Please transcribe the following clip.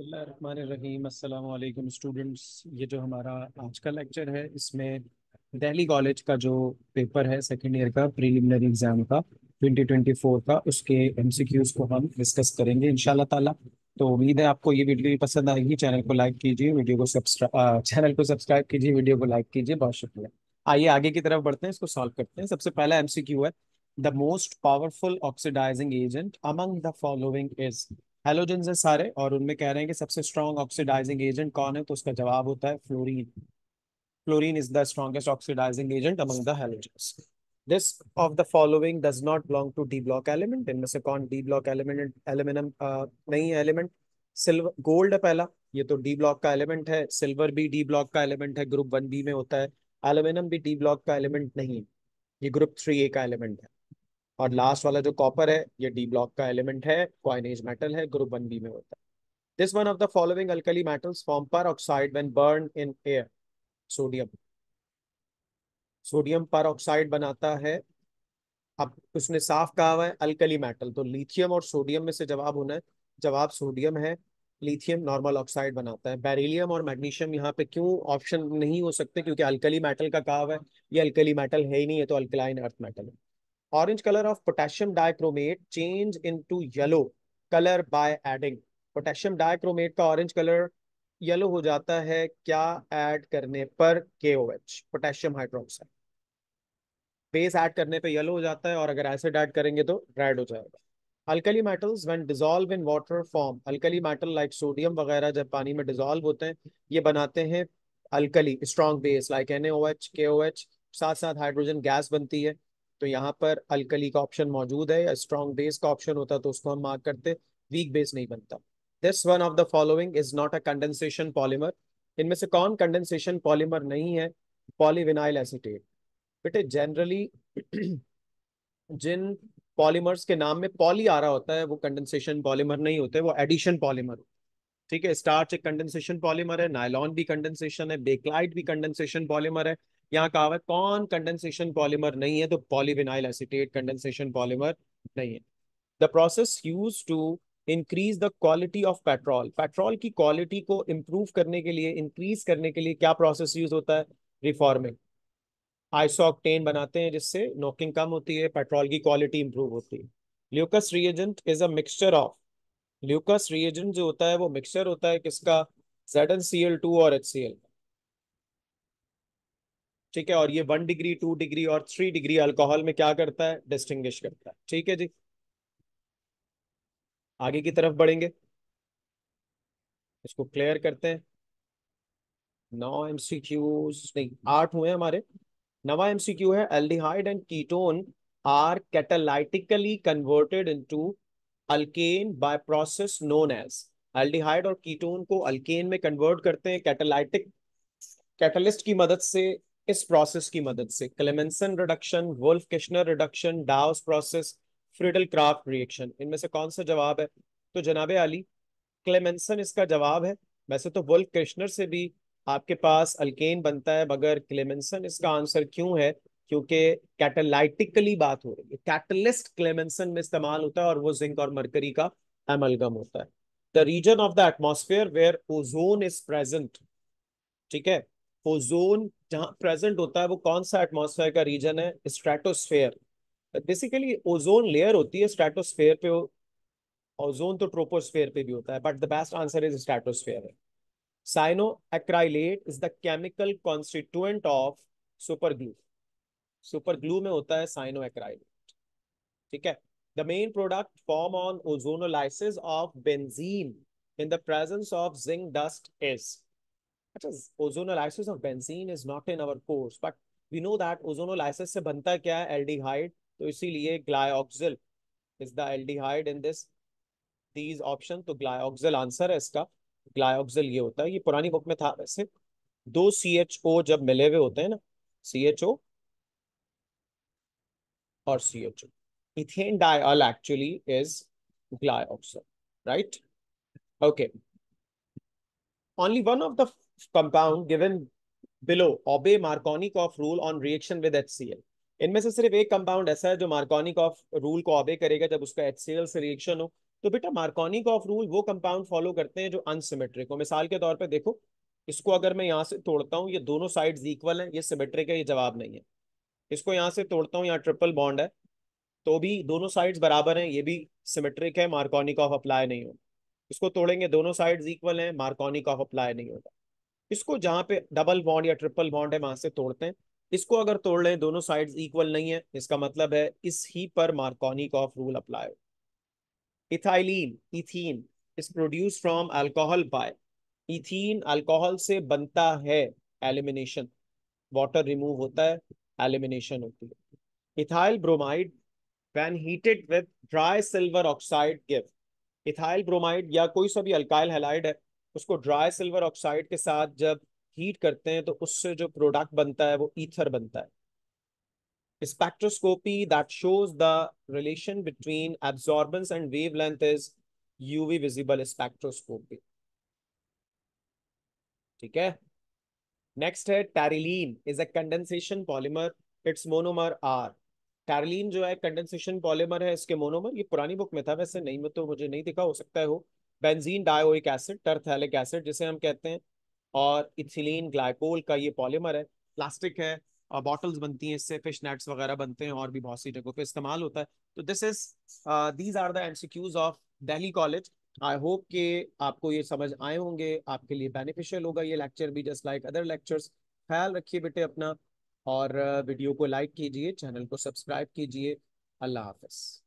रहीम अस्सलाम स्टूडेंट्स ये जो हमारा आज का लेक्चर है इसमें दिल्ली कॉलेज का जो पेपर है सेकेंड ईयर का प्रीलिमिनरी एग्ज़ाम का 2024 का उसके एमसीक्यूज को हम डिस्कस करेंगे इन ताला तो उम्मीद है आपको ये वीडियो भी पसंद आएगी चैनल को लाइक कीजिए वीडियो को चैनल को सब्सक्राइब कीजिए वीडियो को लाइक कीजिए बहुत शुक्रिया आइए आगे की तरफ बढ़ते हैं इसको सॉल्व करते हैं सबसे पहला एम है the most powerful oxidising agent among the following is halogen है सारे और उनमें कह रहे हैं कि सबसे स्ट्रॉन्ग ऑक्सीडाइजिंग एजेंट कौन है तो उसका जवाब होता है fluorine fluorine is the strongest oxidizing agent among the halogens this of the following does not belong to d block element इनमें से कौन d block element aluminum uh, नहीं है element silver gold है पहला ये तो d block का element है silver भी d block का element है group 1b में होता है aluminum भी d block का element नहीं है ये group 3a का element है और लास्ट वाला जो कॉपर है ये डी ब्लॉक का एलिमेंट है क्वाइनेज मेटल है ग्रुप वन बी में होता है this one of the following alkali metals form peroxide when burn in air sodium sodium peroxide बनाता है अब उसने साफ कहा हुआ है अल्कली मेटल तो लिथियम और सोडियम में से जवाब होना है जवाब सोडियम है लिथियम नॉर्मल ऑक्साइड बनाता है बेरिलियम और मैग्नीशियम यहाँ पे क्यों ऑप्शन नहीं हो सकते क्योंकि अल्कली मेटल का कहा हुआ है ये अल्कली मेटल है ही नहीं तो है तो अल्कलाइन अर्थ मेटल है orange colour of potassium potassium change into yellow colour by adding potassium dichromate का ऑरेंज कलर येलो हो जाता है क्या add करने पर के O H potassium hydroxide base add करने पर येलो हो जाता है और अगर एसिड ऐड करेंगे तो रेड हो जाएगा alkali metals when dissolve in water form alkali metal like sodium वगैरह जब पानी में डिजोल्व होते हैं ये बनाते हैं alkali strong base like N H K O H साथ साथ हाइड्रोजन गैस बनती है तो यहाँ पर अलकली का ऑप्शन मौजूद है या स्ट्रॉन्ग बेस का ऑप्शन होता तो उसको हम मार्क करते वीक बेस नहीं बनता this one of the following is not a condensation polymer इनमें से कौन कंडेंसेशन पॉलीमर नहीं है पॉलीविनाइल एसिटेट बेटे जनरली जिन पॉलीमर्स के नाम में पॉली आ रहा होता है वो कंडेंसेशन पॉलीमर नहीं होते वो एडिशन पॉलीमर ठीक है स्टार्च एक कंडेंसेशन पॉलीमर है नायलॉन भी कंडेंसेशन है बेक्लाइट भी कंडेंसेशन पॉलीमर है यहाँ है कौन कंडेंसेशन पॉलीमर नहीं है तो पॉलीविनाइल एसिटेट कंडेंसेशन पॉलीमर नहीं है the process use to increase the quality of petrol petrol की क्वालिटी को इम्प्रूव करने के लिए इंक्रीज करने के लिए क्या प्रोसेस यूज होता है रिफॉर्मिंग आइसोक्टेन बनाते हैं जिससे नोकिंग कम होती है पेट्रोल की क्वालिटी इंप्रूव होती है Lucas reagent is a mixture of Lucas reagent जो होता है वो मिक्सचर होता है किसका Z N C L two और एच सी एल ठीक है और ये वन डिग्री टू डिग्री और थ्री डिग्री अल्कोहल में क्या करता है डिस्टिंग करता है ठीक है जी आगे की तरफ बढ़ेंगे इसको क्लियर करते हैं नौ एम सी क्यूज नहीं आठ हुए हमारे नवा एम सी क्यू है aldehyde and ketone are catalytically converted into alkane by process known as aldehyde और कीटोन को अल्केन में कन्वर्ट करते हैं कैटालाइटिक कैटलिस्ट की मदद से इस प्रोसेस की मदद से Clemmensen reduction Wolff Kishner reduction Dow's process Friedel Crafts reaction इनमें से कौन सा जवाब है तो जनाबे अली क्लेमेंसन इसका जवाब है वैसे तो वोल्फ किशनर से भी आपके पास अल्केन बनता है मगर क्लेमेंसन इसका आंसर क्यों है क्योंकि कैटेलाइटिकली बात हो रही है कैटलिस्ट क्लेमेंसन में इस्तेमाल होता है और वो जिंक और मरकरी का एमलगम होता है the region of the atmosphere where ozone is present ठीक है ओजोन जहां प्रेजेंट होता है वो कौन सा एटमोसफेयर का रीजन है स्ट्रेटोस्फेयर बेसिकली ओजोन लेयर होती है स्ट्रेटोस्फेयर पे ओजोन तो ट्रोपोस्फेयर पे भी होता है but the best answer is stratosphere cyano acrylate is the chemical constituent of super glue super glue में होता है साइनो एक्राइलेट ठीक है the main product form on ozonolysis of benzene in the presence of zinc dust is of benzene is not in course but we know that से बनता क्या है aldehyde तो इसीलिए glyoxal is the aldehyde in this these option तो ग्लायोक्सिल answer है इसका ग्लायोक्सिल ये होता है ये पुरानी बुक में था वैसे दो सी एच ओ जब मिले हुए होते हैं ना सी एच ओ और C H O ethanedial actually is glyoxal, right okay Only one of the compound given below obey Markovnikov rule on reaction with HCl. इनमें से सिर्फ एक कंपाउंड ऐसा है जो ऑफ रूल को ऑबे करेगा जब उसका एचसीएल से रिएक्शन हो तो बेटा ऑफ रूल वो कंपाउंड फॉलो करते हैं जो अनसिमेट्रिक हो मिसाल के तौर पे देखो इसको अगर मैं यहाँ से तोड़ता हूँ ये दोनों साइड्स इक्वल हैं ये सिमेट्रिक है ये जवाब नहीं है इसको यहाँ से तोड़ता हूँ यहाँ ट्रिपल बॉन्ड है तो भी दोनों साइड्स बराबर हैं ये भी सिमेट्रिक है ऑफ अप्लाई नहीं होगा इसको तोड़ेंगे दोनों साइड्स इक्वल हैं ऑफ अप्लाई नहीं होगा इसको जहां पे डबल बॉन्ड या ट्रिपल बॉन्ड है वहां से तोड़ते हैं इसको अगर तोड़ लें दोनों साइड इक्वल नहीं है इसका मतलब है इस ही पर Markovnikov of rule apply ethylene ethene is produce from alcohol by ethene alcohol से बनता है एलिमिनेशन वाटर रिमूव होता है एलिमिनेशन होती है ethyl bromide when heated with dry silver oxide give ethyl bromide या कोई सा भी अल्काइल हेलाइड है उसको ड्राई सिल्वर ऑक्साइड के साथ जब हीट करते हैं तो उससे जो प्रोडक्ट बनता है वो ईथर बनता है spectroscopy that shows the relation between absorbance and wavelength is UV visible spectroscopy ठीक है नेक्स्ट है terylene is a condensation polymer its monomer are terylene जो है कंडेंसेशन पॉलीमर है इसके मोनोमर ये पुरानी बुक में था वैसे नहीं में तो मुझे नहीं दिखा हो सकता है हो benzene dioic acid terephthalic acid जिसे हम कहते हैं और इथिलीन ग्लाइकोल का ये पॉलीमर है प्लास्टिक है और बॉटल्स बनती हैं इससे फिश नेट्स वगैरह बनते हैं और भी बहुत सी जगहों पे इस्तेमाल होता है तो this is these are the MCQs of Delhi college I hope के आपको ये समझ आए होंगे आपके लिए बेनिफिशियल होगा ये लेक्चर भी जस्ट लाइक अदर लेक्चर्स ख्याल रखिए बेटे अपना और वीडियो uh, को लाइक कीजिए चैनल को सब्सक्राइब कीजिए अल्लाह हाफिज़